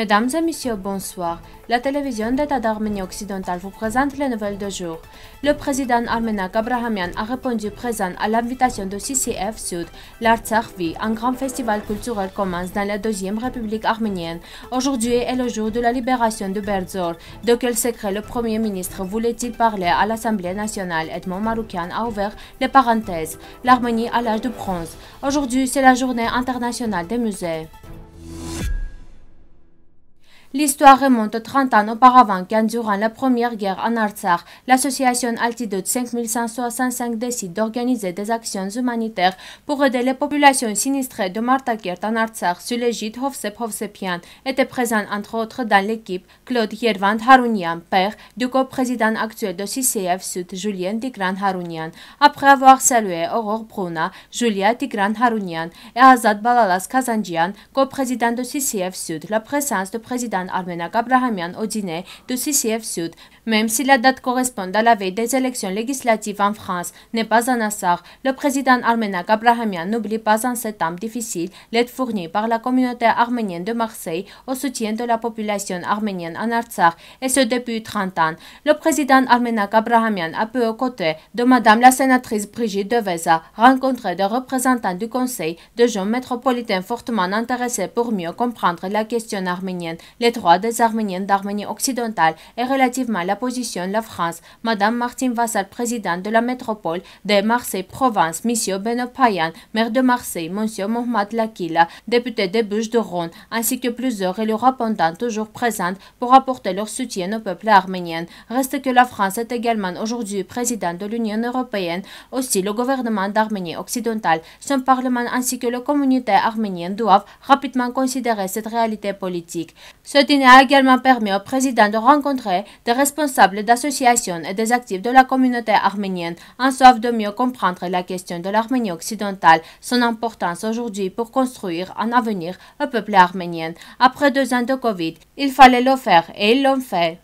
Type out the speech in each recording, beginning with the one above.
Mesdames et messieurs, bonsoir. La télévision d'État d'Arménie occidentale vous présente les nouvelles de jour. Le président arménien Abrahamian a répondu présent à l'invitation de CCF Sud. lartsakh un grand festival culturel commence dans la deuxième République arménienne. Aujourd'hui est le jour de la libération de Berzor. De quel secret le Premier ministre voulait-il parler à l'Assemblée nationale Edmond Maroukian a ouvert les parenthèses. L'Arménie à l'âge de bronze. Aujourd'hui, c'est la journée internationale des musées. L'histoire remonte 30 ans auparavant quand, durant la première guerre en Artsakh, l'association Altitude 5165 décide d'organiser des actions humanitaires pour aider les populations sinistrées de Martakert en Artsakh sous l'égide Hovsep Hovsepian Était présent entre autres dans l'équipe Claude Yervand Harounian, père du co actuel de CCF Sud, Julien Tigran Harounian. Après avoir salué Aurore Bruna, Julia Tigran Harounian et Azad Balalas Kazanjian, co de CCF Sud, la présence du président Սերյան, Արմենակ au dîner du CCF Sud. Même si la date correspond à la veille des élections législatives en France n'est pas un hasard, le président Armenak Abrahamian n'oublie pas en septembre temps difficile l'aide fournie par la communauté arménienne de Marseille au soutien de la population arménienne en Artsakh, et ce depuis 30 ans. Le président Armenak Abrahamian a peu aux côtés de Madame la sénatrice Brigitte Devesa rencontré des représentants du Conseil de gens métropolitains fortement intéressés pour mieux comprendre la question arménienne. Les les droits des Arméniens d'Arménie occidentale et relativement la position de la France, Madame Martine Vassal, présidente de la métropole de Marseille-Provence, Monsieur Benoît Payan, maire de Marseille, Monsieur Mohamed Lakila, député des Bouches de Rhône, ainsi que plusieurs élus répondants toujours présents pour apporter leur soutien au peuple arménien. Reste que la France est également aujourd'hui présidente de l'Union européenne, aussi le gouvernement d'Arménie occidentale, son parlement ainsi que la communauté arménienne doivent rapidement considérer cette réalité politique. Ce ce dîner a également permis au président de rencontrer des responsables d'associations et des actifs de la communauté arménienne, en soif de mieux comprendre la question de l'Arménie occidentale, son importance aujourd'hui pour construire un avenir au peuple arménien. Après deux ans de Covid, il fallait le faire et ils l'ont fait.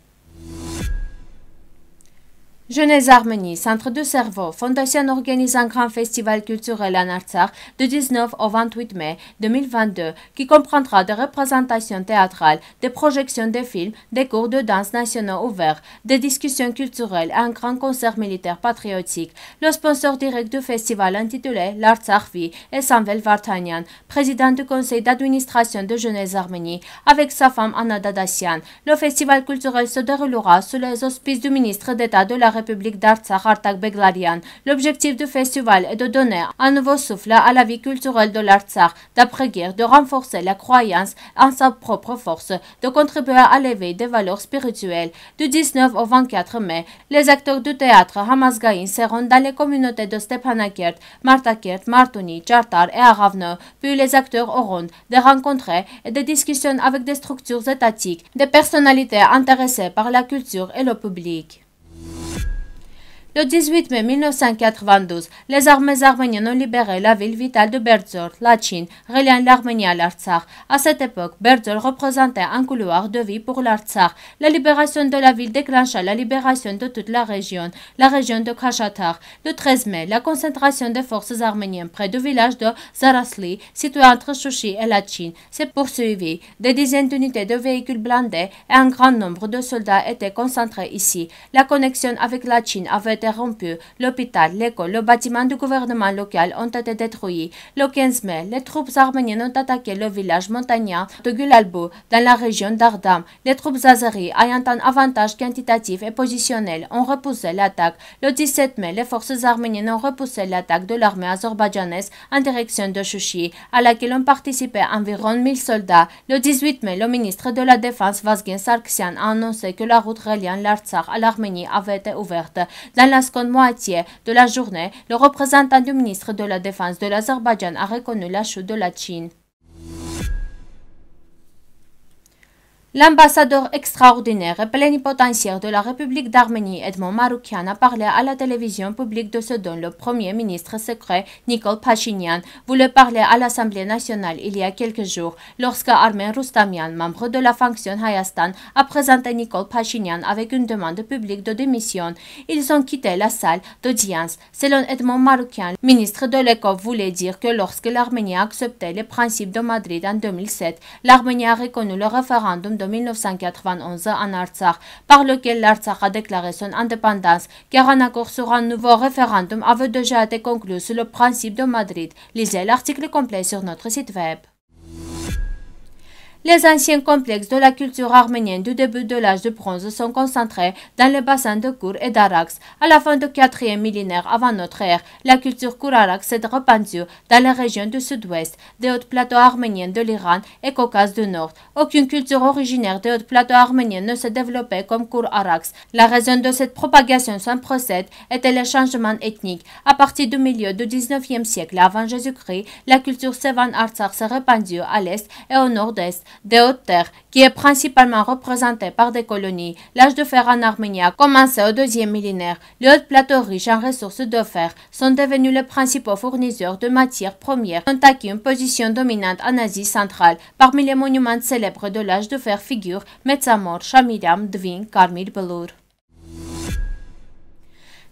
Jeunesse Arménie, Centre de Cerveau, Fondation organise un grand festival culturel en Artsakh de 19 au 28 mai 2022 qui comprendra des représentations théâtrales, des projections de films, des cours de danse nationaux ouverts, des discussions culturelles et un grand concert militaire patriotique. Le sponsor direct du festival intitulé L'Artsakh Vie est Samvel Vartanian, président du conseil d'administration de Jeunesse Arménie, avec sa femme Anna Dadassian. Le festival culturel se déroulera sous les auspices du ministre d'État de la République d'Artsakh Artak-Beglarian. L'objectif du festival est de donner un nouveau souffle à la vie culturelle de l'Artsakh d'après-guerre, de renforcer la croyance en sa propre force, de contribuer à l'éveil des valeurs spirituelles. Du 19 au 24 mai, les acteurs du théâtre se seront dans les communautés de Stepanakert, Martakert, Martuni, Chartar et Aravno, puis les acteurs auront des rencontres et des discussions avec des structures étatiques, des personnalités intéressées par la culture et le public. Le 18 mai 1992, les armées arméniennes ont libéré la ville vitale de Berdzor, la Chine, reliant l'Arménie à l'Artsakh. À cette époque, Berdzor représentait un couloir de vie pour l'Artsakh. La libération de la ville déclencha la libération de toute la région, la région de Kachatar. Le 13 mai, la concentration des forces arméniennes près du village de Zarasli, situé entre Shushi et la Chine, s'est poursuivie. Des dizaines d'unités de véhicules blindés et un grand nombre de soldats étaient concentrés ici. La connexion avec la Chine avait été l'hôpital, l'école, le bâtiment du gouvernement local ont été détruits. Le 15 mai, les troupes arméniennes ont attaqué le village montagnard de Gulalbo, dans la région d'Ardam. Les troupes azéries ayant un avantage quantitatif et positionnel, ont repoussé l'attaque. Le 17 mai, les forces arméniennes ont repoussé l'attaque de l'armée azerbaïdjanaise en direction de Chouchi, à laquelle ont participé environ 1000 soldats. Le 18 mai, le ministre de la Défense, Vazgen Sarksian, a annoncé que la route reliant l'Artsakh à l'Arménie avait été ouverte la seconde moitié de la journée, le représentant du ministre de la Défense de l'Azerbaïdjan a reconnu la chute de la Chine. L'ambassadeur extraordinaire et plénipotentiaire de la République d'Arménie, Edmond Maroukian, a parlé à la télévision publique de ce dont le premier ministre secret, Nikol Pachinian, voulait parler à l'Assemblée nationale il y a quelques jours, lorsque Armen Roustamian, membre de la fonction Hayastan, a présenté Nikol Pachinian avec une demande publique de démission. Ils ont quitté la salle d'audience. Selon Edmond Maroukian, ministre de l'École voulait dire que lorsque l'Arménie a accepté les principes de Madrid en 2007, l'Arménie a reconnu le référendum de 1991 en Artsakh, par lequel l'Artsakh a déclaré son indépendance, car un accord sur un nouveau référendum avait déjà été conclu sur le principe de Madrid. Lisez l'article complet sur notre site web. Les anciens complexes de la culture arménienne du début de l'âge de bronze sont concentrés dans les bassins de Kour et d'Arax. À la fin du 4e millénaire avant notre ère, la culture Kour-Arax s'est répandue dans les régions du sud-ouest, des hautes plateaux arméniens de l'Iran et Caucase du Nord. Aucune culture originaire des hautes plateaux arméniens ne s'est développée comme Kour-Arax. La raison de cette propagation sans procès était les changements ethniques. À partir du milieu du 19e siècle avant Jésus-Christ, la culture sevan artsar s'est répandue à l'est et au nord-est des hautes terres, qui est principalement représentée par des colonies. L'âge de fer en Arménie a commencé au deuxième millénaire. Les hautes plateaux riches en ressources de fer sont devenus les principaux fournisseurs de matières premières, ont acquis une position dominante en Asie centrale. Parmi les monuments célèbres de l'âge de fer figurent Metsamor, Shamiram, Dvin, Karmir, Belur.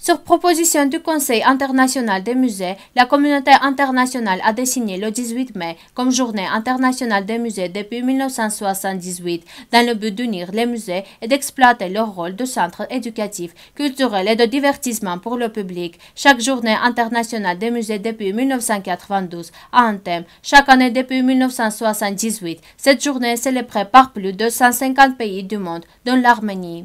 Sur proposition du Conseil international des musées, la communauté internationale a dessiné le 18 mai comme journée internationale des musées depuis 1978 dans le but d'unir les musées et d'exploiter leur rôle de centre éducatif, culturel et de divertissement pour le public. Chaque journée internationale des musées depuis 1992 a un thème. Chaque année depuis 1978, cette journée est célébrée par plus de 150 pays du monde, dont l'Arménie.